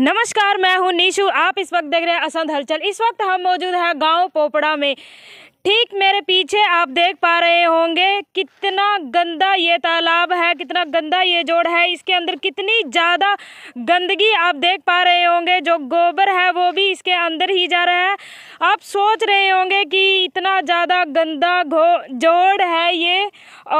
नमस्कार मैं हूं नीशु आप इस वक्त देख रहे हैं असंत हलचल इस वक्त हम मौजूद हैं गांव पोपड़ा में ठीक मेरे पीछे आप देख पा रहे होंगे कितना गंदा ये तालाब है कितना गंदा ये जोड़ है इसके अंदर कितनी ज़्यादा गंदगी आप देख पा रहे होंगे जो गोबर है वो भी इसके अंदर ही जा रहा है आप सोच रहे होंगे कि इतना ज़्यादा गंदा घो जोड़ है ये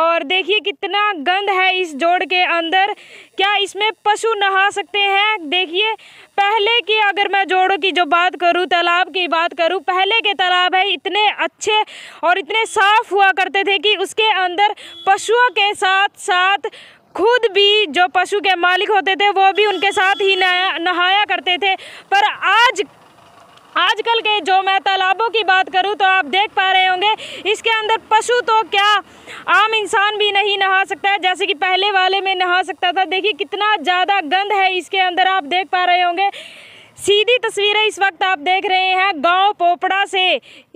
और देखिए कितना गंद है इस जोड़ के अंदर क्या इसमें पशु नहा सकते हैं देखिए पहले की अगर मैं जोड़ों की जो बात करूँ तालाब की बात करूँ पहले के तालाब है इतने अच्छे और इतने साफ़ हुआ करते थे कि उसके अंदर पशुओं के साथ साथ खुद भी जो पशु के मालिक होते थे वो भी उनके साथ ही नहाया करते थे पर आज आजकल के जो मैं तालाबों की बात करूं तो आप देख पा रहे होंगे इसके अंदर पशु तो क्या आम इंसान भी नहीं नहा सकता है जैसे कि पहले वाले में नहा सकता था देखिए कितना ज़्यादा गंद है इसके अंदर आप देख पा रहे होंगे सी सीधी तस्वीरें इस वक्त आप देख रहे हैं गांव पोपड़ा से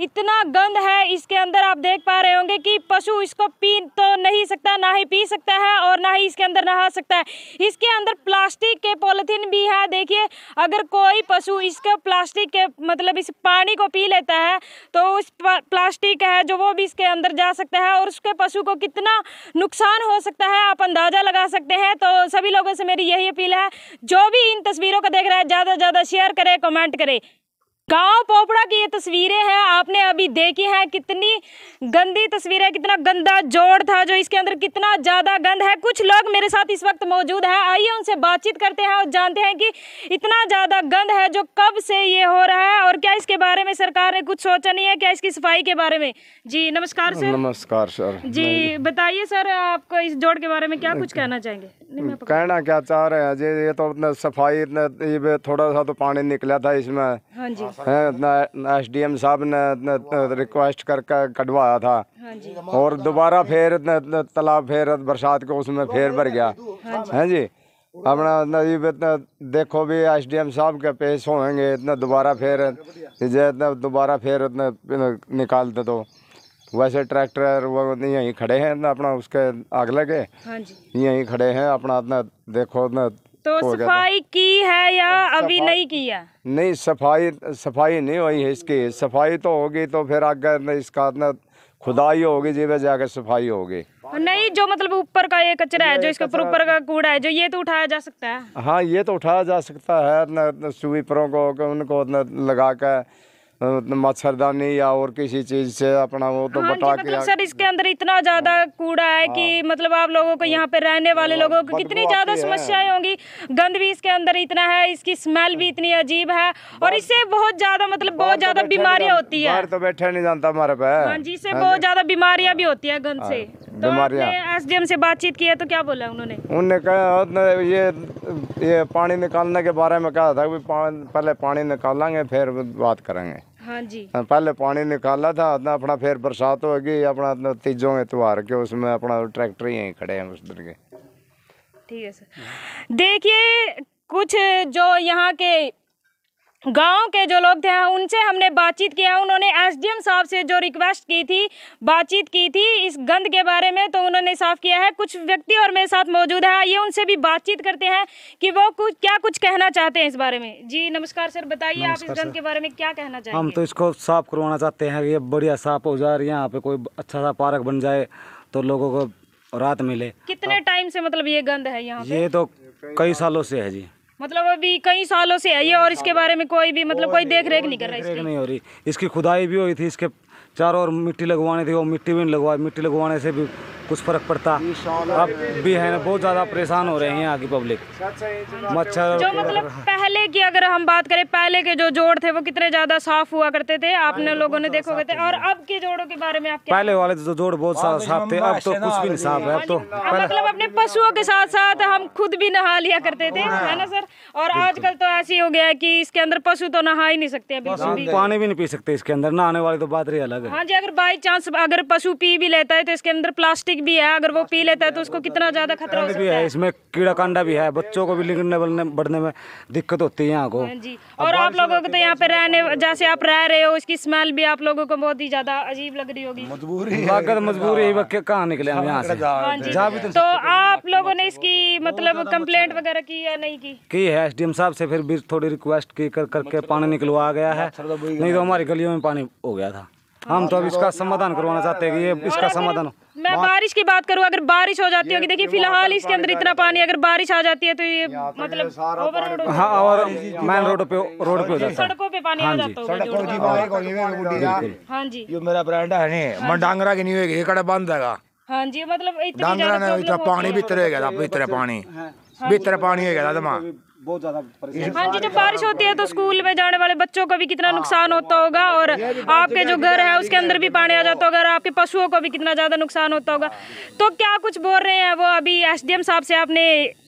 इतना गंद है इसके अंदर आप देख पा रहे होंगे कि पशु इसको पी तो नहीं सकता ना ही पी सकता है और ना ही इसके अंदर नहा सकता है इसके अंदर प्लास्टिक के पॉलिथीन भी है देखिए अगर कोई पशु इसके प्लास्टिक के मतलब इस पानी को पी लेता है तो उस प्लास्टिक है जो वो भी इसके अंदर जा सकता है और उसके पशु को कितना नुकसान हो सकता है आप अंदाज़ा लगा सकते हैं तो सभी लोगों से मेरी यही अपील है जो भी इन तस्वीरों को देख रहा है ज़्यादा से ज़्यादा शेयर करे कमेंट करे गांव पोपड़ा की ये तस्वीरें हैं आपने अभी देखी हैं कितनी गंदी तस्वीरें कितना गंदा जोड़ था जो इसके अंदर कितना ज़्यादा गंद है कुछ लोग मेरे साथ इस वक्त मौजूद हैं आइए उनसे बातचीत करते हैं और जानते हैं कि इतना ज़्यादा गंद है जो कब से ये हो रहा है और क्या इसके बारे में सरकार ने कुछ सोचा नहीं है क्या इसकी सफाई के बारे में जी नमस्कार सर नमस्कार सर जी बताइए सर आपको इस जोड़ के बारे में क्या कुछ कहना चाहेंगे हम्म, कहना क्या चाह रहे हैं जी ये तो इतना सफाई इतना ये थोड़ा सा तो पानी निकला था इसमें हाँ जी एस डी एम साहब ने रिक्वेस्ट करके कटवाया था हाँ जी और दोबारा फिर तालाब फिर बरसात को उसमें फिर भर गया हाँ है जी अपना इतना देखो भी एस डी एम साहब के पेश होंगे इतना दोबारा फिर इतना दोबारा फिर इतना निकाल दे दो तो। वैसे ट्रैक्टर वो यहीं खड़े हैं ना अपना उसके आग लगे हाँ जी यहीं खड़े हैं अपना अपना देखो ना तो सफाई की है या अभी नहीं किया नहीं सफाई सफाई नहीं हुई है इसकी सफाई तो होगी तो फिर आगे इसका अपना खुदाई होगी जी जाकर सफाई होगी नहीं जो मतलब ऊपर का ये कचरा है जो इसके ऊपर ऊपर का कूड़ा है जो ये तो उठाया जा सकता है हाँ ये तो उठाया जा सकता है ना स्वीपरों को उनको लगा कर मच्छरदानी या और किसी चीज से अपना वो तो हाँ बटा के मतलब सर इसके अंदर इतना ज्यादा हाँ। कूड़ा है हाँ। कि मतलब आप लोगों को हाँ। यहाँ पे रहने वाले हाँ, लोगों को कितनी ज्यादा समस्याएं होंगी गंद भी इसके अंदर इतना है इसकी स्मेल भी इतनी अजीब है और इससे बहुत ज्यादा मतलब बहुत तो ज्यादा बीमारियाँ होती है तो बैठा नहीं जानता हमारे पे इससे बहुत ज्यादा बीमारियाँ भी होती है गंद से तो एस डी से बातचीत की है तो क्या बोला उन्होंने उन्होंने कहा ये ये पानी निकालने के बारे में कहा था पहले पानी निकालेंगे फिर बात करेंगे हाँ जी पहले पानी निकाला था ना अपना फिर बरसात होगी अपना तीजों इतवार के उसमें अपना ट्रैक्टर यहीं खड़े हैं उस दिन के ठीक है सर देखिए कुछ जो यहाँ के गांव के जो लोग थे हाँ, उनसे हमने बातचीत किया हाँ, उन्होंने एसडीएम साहब से जो रिक्वेस्ट की थी बातचीत की थी इस गंद के बारे में तो उन्होंने साफ किया है कुछ व्यक्ति और मेरे साथ मौजूद है हाँ, ये उनसे भी बातचीत करते हैं कि वो कुछ क्या कुछ कहना चाहते हैं इस बारे में जी नमस्कार सर बताइए आप इस गंद के बारे में क्या कहना चाहते हम तो इसको साफ करवाना चाहते हैं ये बढ़िया साफ हो जा यहाँ पे कोई अच्छा सा पार्क बन जाए तो लोगों को राहत मिले कितने टाइम से मतलब ये गंद है यहाँ ये तो कई सालों से है जी मतलब अभी कई सालों से है ये और इसके बारे में कोई भी मतलब कोई देख रेख नहीं कर रहा है नहीं हो रही इसकी खुदाई भी हुई थी इसके चारों ओर मिट्टी लगवानी थी वो मिट्टी भी नहीं लगवाई मिट्टी लगवाने से भी कुछ फ़र्क पड़ता अब भी है ना बहुत ज़्यादा परेशान हो रहे हैं यहाँ की पब्लिक मच्छर जो मतलब पहले की अगर हम बात करें पहले के जो जोड़ थे वो कितने ज़्यादा साफ हुआ करते थे आपने तो लोगों ने देखो तो। थे और अब के जोड़ों के बारे में आप पहले वाले जो तो जोड़ बहुत साफ थे अब तो कुछ भी नहीं साफ है अब तो मतलब अपने पशुओं के साथ साथ हम खुद भी नहा लिया करते थे हाँ। है ना सर और आजकल तो ऐसी हो गया है की इसके अंदर पशु तो नहा ही नहीं सकते पानी भी नहीं पी सकते इसके अंदर नहाने वाले तो बात रही अलग है हाँ जी अगर बाई चांस अगर पशु पी भी लेता है तो इसके अंदर प्लास्टिक एसिडिक भी है अगर वो पी लेता है तो उसको कितना ज़्यादा खतरा भी है इसमें कीड़ा कांडा भी है बच्चों को भी लिखने बढ़ने में दिक्कत होती है यहाँ को हाँ और आप लोगों को तो यहाँ पे रहने जैसे आप रह रहे हो इसकी स्मेल भी आप लोगों को बहुत ही ज़्यादा अजीब लग रही होगी मजबूरी अगर मजबूरी कहाँ निकले हम यहाँ से हाँ तो, तो आप लोगों ने इसकी मतलब कम्प्लेट वगैरह की या नहीं की की है एस डी साहब से फिर भी थोड़ी रिक्वेस्ट की कर करके पानी तो निकलवा गया है तो नहीं तो हमारी गलियों में पानी हो गया था हाँ। हम तो अब इसका समाधान करवाना चाहते हैं कि ये इसका समाधान हो मैं बारिश की बात करूँ अगर बारिश हो जाती होगी देखिए फिलहाल इसके अंदर इतना पानी अगर बारिश आ जाती है तो ये मतलब हाँ और मैन रोड पे रोड पे सड़कों पे पानी आ हाँ जाता है हाँ, हाँ जी ये मेरा ब्रांड है नहीं हाँ मैं डांगरा की नहीं होगी ये बंद है हाँ जी मतलब इतना पानी भी तरह पानी भी तरह पानी है पानी हो बहुत ज्यादा परेशान हाँ जी जब बारिश होती है तो स्कूल में जाने वाले बच्चों को भी कितना हाँ, नुकसान होता होगा तो और आपके तो जो घर है उसके अंदर भी पानी आ जाता तो होगा और आपके पशुओं को भी कितना ज्यादा नुकसान होता होगा हाँ, तो क्या कुछ बोल रहे हैं वो अभी एसडीएम साहब से आपने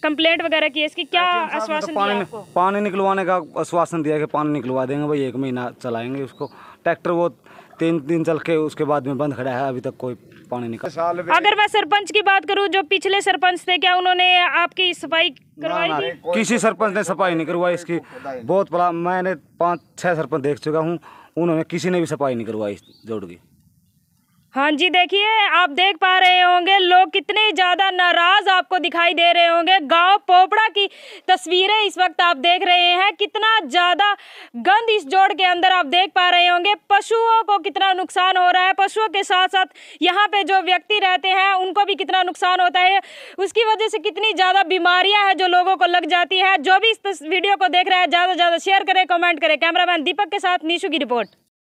कम्प्लेट वगैरह की इसकी क्या आश्वासन पानी पानी निकलवाने का आश्वासन दिया कि पानी निकलवा देंगे भाई एक महीना चलाएंगे उसको ट्रैक्टर वो तीन दिन चल के उसके बाद में बंद खड़ा है अभी तक कोई पानी निकाल अगर मैं सरपंच की बात करूँ जो पिछले सरपंच थे क्या उन्होंने आपकी सफाई करवाई किसी तो- सरपंच ने सफाई नहीं करवाई इसकी बहुत बड़ा मैंने पाँच छः सरपंच देख चुका हूँ उन्होंने किसी ने भी सफाई नहीं करवाई जोड़ की हाँ जी देखिए आप देख पा रहे होंगे लोग कितने ज़्यादा नाराज़ आपको दिखाई दे रहे होंगे गांव पोपड़ा की तस्वीरें इस वक्त आप देख रहे हैं कितना ज़्यादा गंद इस जोड़ के अंदर आप देख पा रहे होंगे पशुओं को कितना नुकसान हो रहा है पशुओं के साथ साथ यहाँ पे जो व्यक्ति रहते हैं उनको भी कितना नुकसान होता है उसकी वजह से कितनी ज़्यादा बीमारियाँ हैं जो लोगों को लग जाती है जो भी इस वीडियो को देख रहा है ज़्यादा से ज़्यादा शेयर करें कॉमेंट करें कैमरा दीपक के साथ निशु की रिपोर्ट